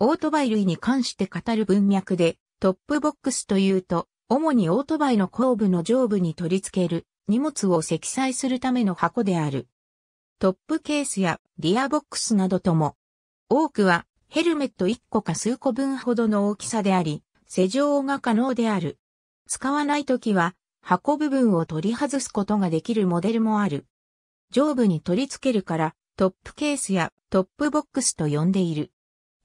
オートバイ類に関して語る文脈で、トップボックスというと、主にオートバイの後部の上部に取り付ける荷物を積載するための箱である。トップケースやリアボックスなどとも、多くはヘルメット1個か数個分ほどの大きさであり、施錠が可能である。使わないときは箱部分を取り外すことができるモデルもある。上部に取り付けるからトップケースやトップボックスと呼んでいる。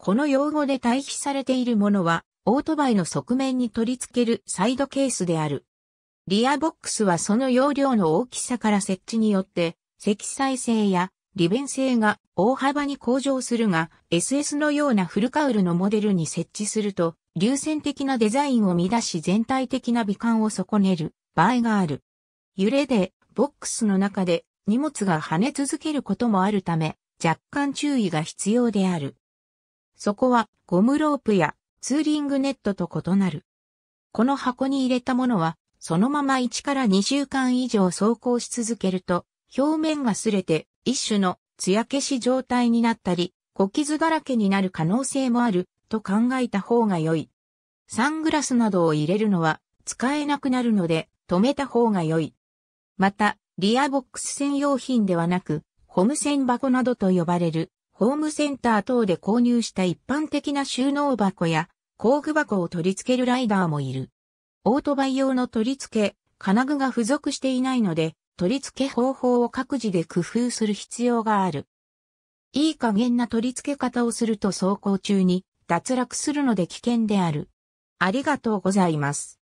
この用語で対比されているものは、オートバイの側面に取り付けるサイドケースである。リアボックスはその容量の大きさから設置によって、積載性や利便性が大幅に向上するが、SS のようなフルカウルのモデルに設置すると、流線的なデザインを乱し全体的な美観を損ねる場合がある。揺れで、ボックスの中で荷物が跳ね続けることもあるため、若干注意が必要である。そこはゴムロープやツーリングネットと異なる。この箱に入れたものは、そのまま1から2週間以上走行し続けると、表面が擦れて一種の艶消し状態になったり、小傷だらけになる可能性もあると考えた方が良い。サングラスなどを入れるのは使えなくなるので止めた方が良い。また、リアボックス専用品ではなく、ホム線箱などと呼ばれるホームセンター等で購入した一般的な収納箱や工具箱を取り付けるライダーもいる。オートバイ用の取り付け、金具が付属していないので、取り付け方法を各自で工夫する必要がある。いい加減な取り付け方をすると走行中に脱落するので危険である。ありがとうございます。